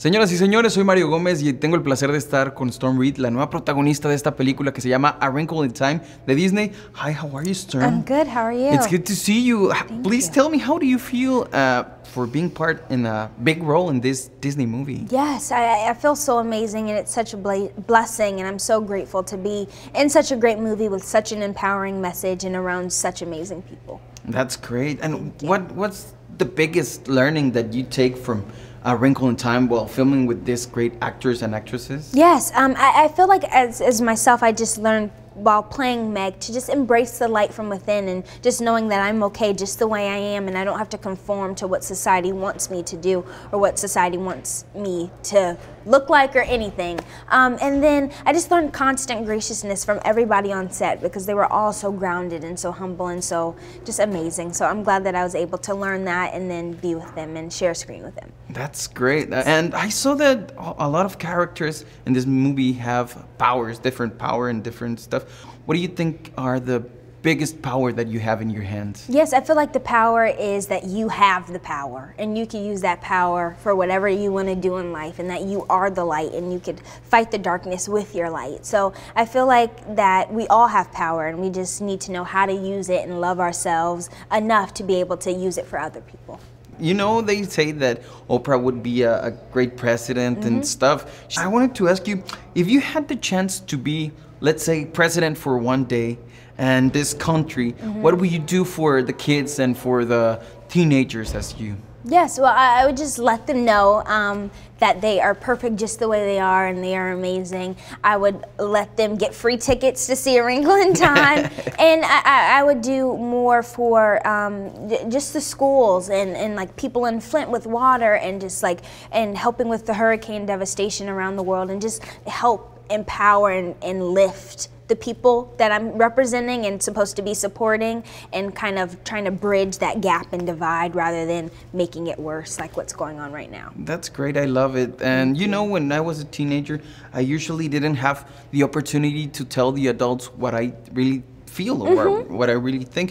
Señoras y señores, soy Mario Gómez y tengo el placer de estar con Storm Reed, la nueva protagonista de esta película que se llama A Wrinkle in Time de Disney. Hi, how are you, Storm? I'm good. How are you? It's good to see you. Thank Please you. tell me, how do you feel uh, for being part in a big role in this Disney movie? Yes, I, I feel so amazing, and it's such a blessing, and I'm so grateful to be in such a great movie with such an empowering message and around such amazing people. That's great. And what what's the biggest learning that you take from a uh, Wrinkle in Time while filming with these great actors and actresses? Yes, um, I, I, feel like as, as myself, I just learned while playing Meg to just embrace the light from within and just knowing that I'm okay just the way I am and I don't have to conform to what society wants me to do or what society wants me to look like or anything. Um, and then I just learned constant graciousness from everybody on set because they were all so grounded and so humble and so just amazing. So I'm glad that I was able to learn that and then be with them and share screen with them. That's great. And I saw that a lot of characters in this movie have powers, different power and different stuff stuff. What do you think are the biggest power that you have in your hands? Yes, I feel like the power is that you have the power and you can use that power for whatever you want to do in life and that you are the light and you could fight the darkness with your light. So I feel like that we all have power and we just need to know how to use it and love ourselves enough to be able to use it for other people. You know, they say that Oprah would be a, a great president mm -hmm. and mm-hmm. stuff. I wanted to ask you if you had the chance to be, let's say, president for one day and this country, mm -hmm. what would you do for the kids and for the teenagers as you? Yes, well, I would just let them know um, that they are perfect just the way they are and they are amazing. I would let them get free tickets to see a Wrinkle in Time. and I, I, would do more for um, just the schools and, and like people in Flint with water and just like, and helping with the hurricane devastation around the world and just help empower and, and lift the people that I'm representing and supposed to be supporting and kind of trying to bridge that gap and divide rather than making it worse like what's going on right now. That's great. I love it. And you know, when I was a teenager, I usually didn't have the opportunity to tell the adults what I really feel or mm -hmm. what I really think.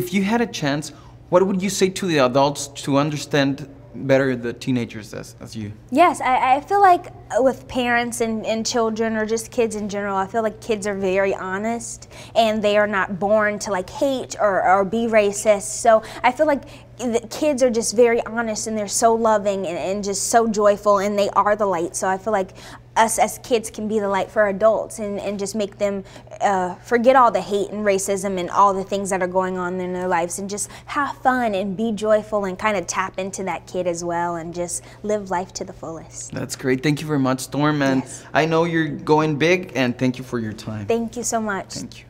If you had a chance, what would you say to the adults to understand better the teenagers as, as you? Yes, I, I feel like uh, with parents and, and children or just kids in general, I feel like kids are very honest and they are not born to like hate or, or be racist. So I feel like the kids are just very honest and they're so loving and, and just so joyful and they are the light. So I feel like us as kids can be the light for adults and, and just make them uh, forget all the hate and racism and all the things that are going on in their lives and just have fun and be joyful and kind of tap into that kid as well and just live life to the fullest. That's great. Thank you very much, Storm. And yes. I know you're going big and thank you for your time. Thank you so much. Thank you.